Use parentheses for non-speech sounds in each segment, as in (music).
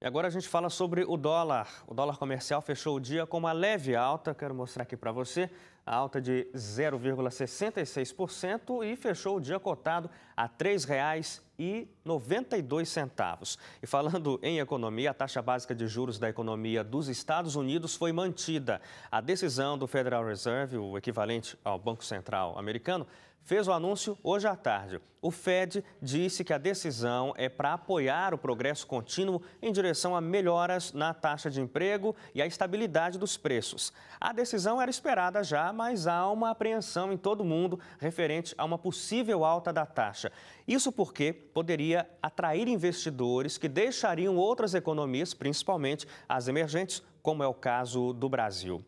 E agora a gente fala sobre o dólar. O dólar comercial fechou o dia com uma leve alta. Quero mostrar aqui para você alta de 0,66% e fechou o dia cotado a R$ 3,92. E falando (laughs) em economia, a taxa básica de juros da economia dos Estados Unidos foi mantida. A decisão do Federal Reserve, o equivalente ao Banco Central americano, fez o anúncio hoje à tarde. O Fed disse que a decisão é para apoiar o progresso contínuo em direção a melhoras na taxa de emprego e a estabilidade dos preços. A decisão era esperada já mas há uma apreensão em todo mundo referente a uma possível alta da taxa. Isso porque poderia atrair investidores que deixariam outras economias, principalmente as emergentes, como é o caso do Brasil.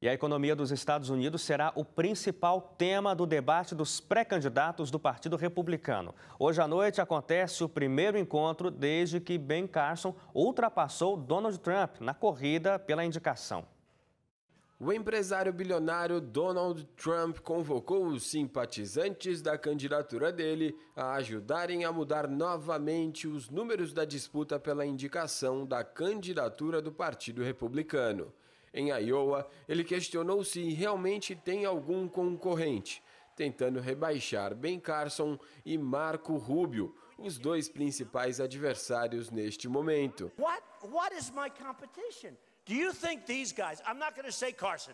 E a economia dos Estados Unidos será o principal tema do debate dos pré-candidatos do Partido Republicano. Hoje à noite acontece o primeiro encontro desde que Ben Carson ultrapassou Donald Trump na corrida pela indicação. O empresário bilionário Donald Trump convocou os simpatizantes da candidatura dele a ajudarem a mudar novamente os números da disputa pela indicação da candidatura do Partido Republicano. Em Iowa, ele questionou se realmente tem algum concorrente, tentando rebaixar Ben Carson e Marco Rubio, os dois principais adversários neste momento. What, what is my competition? Do you think these guys, I'm not going to say Carson.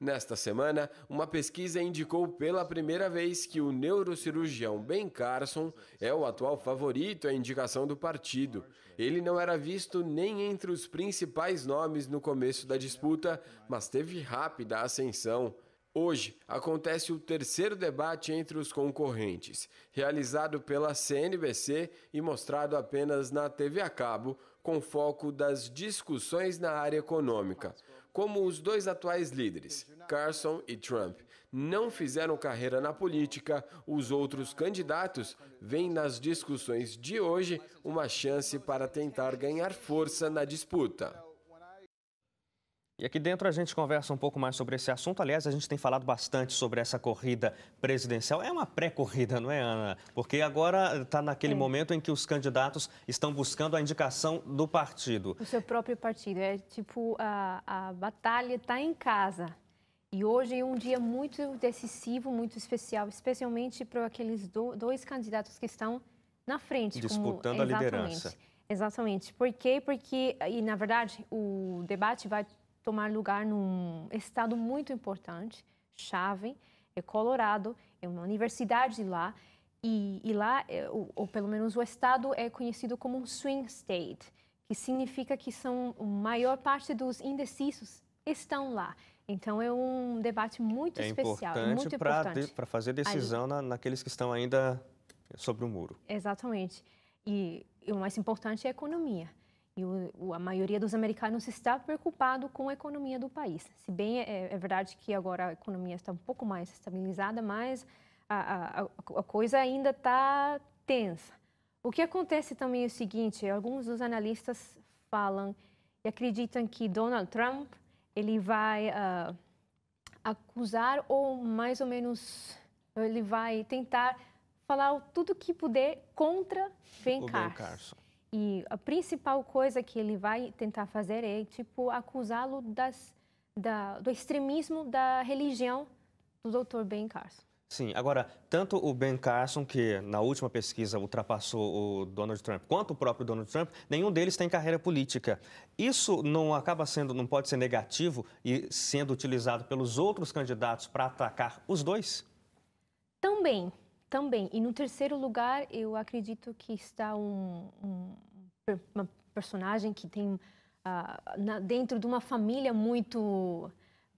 Nesta semana, uma pesquisa indicou pela primeira vez que o neurocirurgião Ben Carson é o atual favorito à indicação do partido. Ele não era visto nem entre os principais nomes no começo da disputa, mas teve rápida ascensão. Hoje acontece o terceiro debate entre os concorrentes, realizado pela CNBC e mostrado apenas na TV a cabo, com foco das discussões na área econômica. Como os dois atuais líderes, Carson e Trump, não fizeram carreira na política, os outros candidatos veem nas discussões de hoje uma chance para tentar ganhar força na disputa. E aqui dentro a gente conversa um pouco mais sobre esse assunto. Aliás, a gente tem falado bastante sobre essa corrida presidencial. É uma pré-corrida, não é, Ana? Porque agora está naquele é. momento em que os candidatos estão buscando a indicação do partido. O seu próprio partido. É tipo, a, a batalha está em casa. E hoje é um dia muito decisivo, muito especial, especialmente para aqueles do, dois candidatos que estão na frente. Disputando como, a liderança. Exatamente. Por quê? Porque, e na verdade, o debate vai tomar lugar num estado muito importante, chave, é Colorado, é uma universidade lá, e, e lá, é, ou, ou, pelo menos o estado é conhecido como um swing state, que significa que são a maior parte dos indecisos estão lá. Então é um debate muito é especial, é importante muito pra, importante para fazer decisão na, naqueles que estão ainda sobre o muro. Exatamente. E, e o mais importante é a economia. E o, o, a maioria dos americanos está preocupado com a economia do país. Se bem é, é, é verdade que agora a economia está um pouco mais estabilizada, mas a, a, a coisa ainda está tensa. O que acontece também é o seguinte: alguns dos analistas falam e acreditam que Donald Trump ele vai uh, acusar ou mais ou menos ele vai tentar falar tudo que puder contra Ben Carson. Ben Carson. E a principal coisa que ele vai tentar fazer é, tipo, acusá-lo das, da, do extremismo da religião do Dr. Ben Carson. Sim, agora, tanto o Ben Carson, que na última pesquisa ultrapassou o Donald Trump, quanto o próprio Donald Trump, nenhum deles tem carreira política. Isso não acaba sendo, não pode ser negativo e sendo utilizado pelos outros candidatos para atacar os dois? Também, também. E no terceiro lugar, eu acredito que está um, um uma personagem que tem uh, na, dentro de uma família muito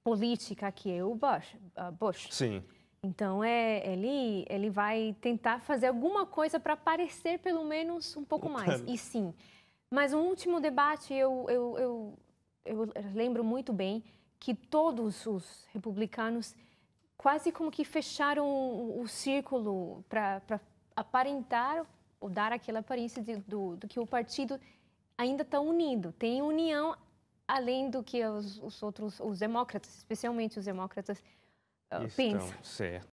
política que é o Bush. Uh, Bush. Sim. Então é, ele, ele vai tentar fazer alguma coisa para parecer pelo menos um pouco mais. E sim. Mas o último debate eu, eu, eu, eu lembro muito bem que todos os republicanos quase como que fecharam o, o círculo para aparentar ou dar aquela aparência de, do, do, que o partido ainda está unido. Tem união além do que os, os outros, os demócratas, especialmente os demócratas, uh, pensam. Certo.